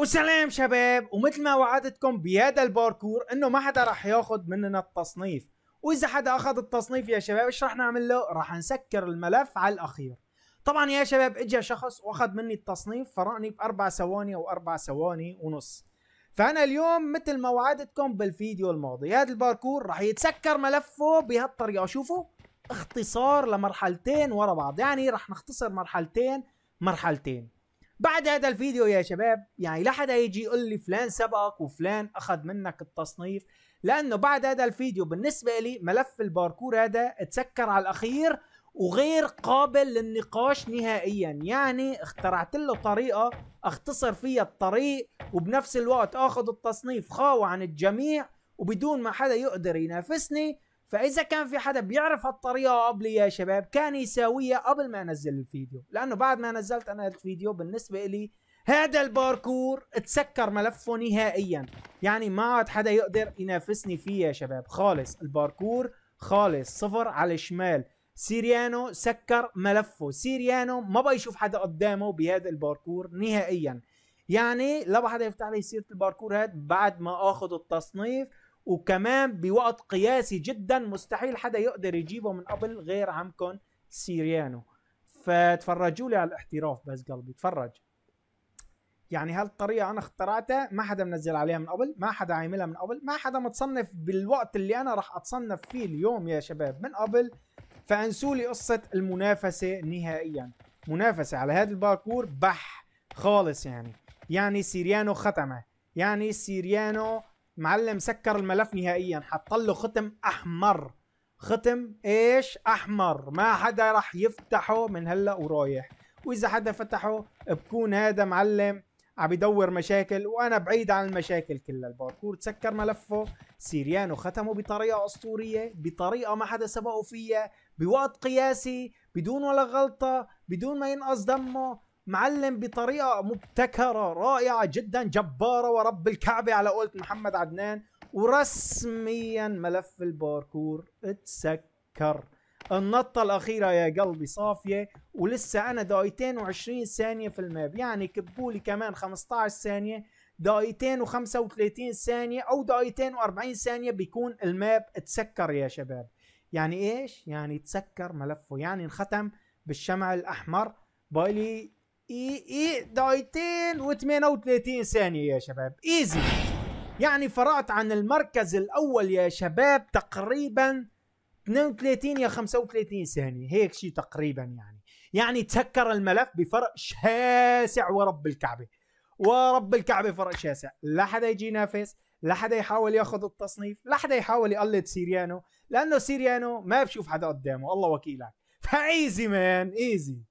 وسلام شباب ومثل ما وعدتكم بهذا الباركور انه ما حدا راح ياخذ مننا التصنيف واذا حدا اخذ التصنيف يا شباب ايش راح نعمل له راح نسكر الملف على الاخير طبعا يا شباب اجى شخص واخذ مني التصنيف فرقني باربع ثواني او اربع ثواني ونص فانا اليوم مثل ما وعدتكم بالفيديو الماضي هذا الباركور راح يتسكر ملفه بهالطريقه شوفوا اختصار لمرحلتين ورا بعض يعني راح نختصر مرحلتين مرحلتين بعد هذا الفيديو يا شباب يعني لا حدا يجي يقول لي فلان سبقك وفلان اخذ منك التصنيف لانه بعد هذا الفيديو بالنسبه لي ملف الباركور هذا اتسكر على الاخير وغير قابل للنقاش نهائيا يعني اخترعت له طريقه اختصر فيها الطريق وبنفس الوقت اخذ التصنيف خاوي عن الجميع وبدون ما حدا يقدر ينافسني فاذا كان في حدا بيعرف هالطريقه قبل يا شباب كان يساويها قبل ما انزل الفيديو لانه بعد ما نزلت انا الفيديو بالنسبه لي هذا الباركور اتسكر ملفه نهائيا يعني ما عاد حدا يقدر ينافسني فيه يا شباب خالص الباركور خالص صفر على الشمال سيريانو سكر ملفه سيريانو ما بقى يشوف حدا قدامه بهذا الباركور نهائيا يعني لا حدا يفتح لي سيره الباركور هاد بعد ما اخذ التصنيف وكمان بوقت قياسي جدا مستحيل حدا يقدر يجيبه من قبل غير عمكم سيريانو فتفرجوا لي على الاحتراف بس قلبي تفرج يعني هالطريقة أنا اخترعتها ما حدا منزل عليها من قبل ما حدا عاملها من قبل ما حدا متصنف بالوقت اللي أنا راح أتصنف فيه اليوم يا شباب من قبل فأنسوا لي قصة المنافسة نهائيا منافسة على هذا الباركور بح خالص يعني يعني سيريانو ختمه يعني سيريانو معلم سكر الملف نهائيا حط له ختم احمر ختم ايش احمر ما حدا رح يفتحه من هلا ورايح واذا حدا فتحه بكون هذا معلم عم يدور مشاكل وانا بعيد عن المشاكل كلها الباركور تسكر ملفه سيريانو ختمه بطريقه اسطوريه بطريقه ما حدا سبقه فيها بوقت قياسي بدون ولا غلطه بدون ما ينقص دمه معلم بطريقه مبتكره رائعه جدا جباره ورب الكعبه على قولة محمد عدنان ورسميا ملف الباركور اتسكر النطة الأخيرة يا قلبي صافية ولسه أنا دقيقتين وعشرين ثانية في الماب يعني كبولي كمان 15 ثانية دقيقتين وخمسة وثلاثين ثانية أو دقيقتين وأربعين ثانية بيكون الماب اتسكر يا شباب يعني إيش؟ يعني تسكر ملفه يعني انختم بالشمع الأحمر باقي اي اي دقيقتين و38 ثانيه يا شباب ايزي يعني فرعت عن المركز الاول يا شباب تقريبا 32 يا 35 ثانيه هيك شيء تقريبا يعني يعني تسكر الملف بفرق شاسع ورب الكعبه ورب الكعبه فرق شاسع لا حدا يجي ينافس لا حدا يحاول ياخذ التصنيف لا حدا يحاول يقلد سيريانو لانه سيريانو ما بشوف حدا قدامه الله وكيلك فايزي مان ايزي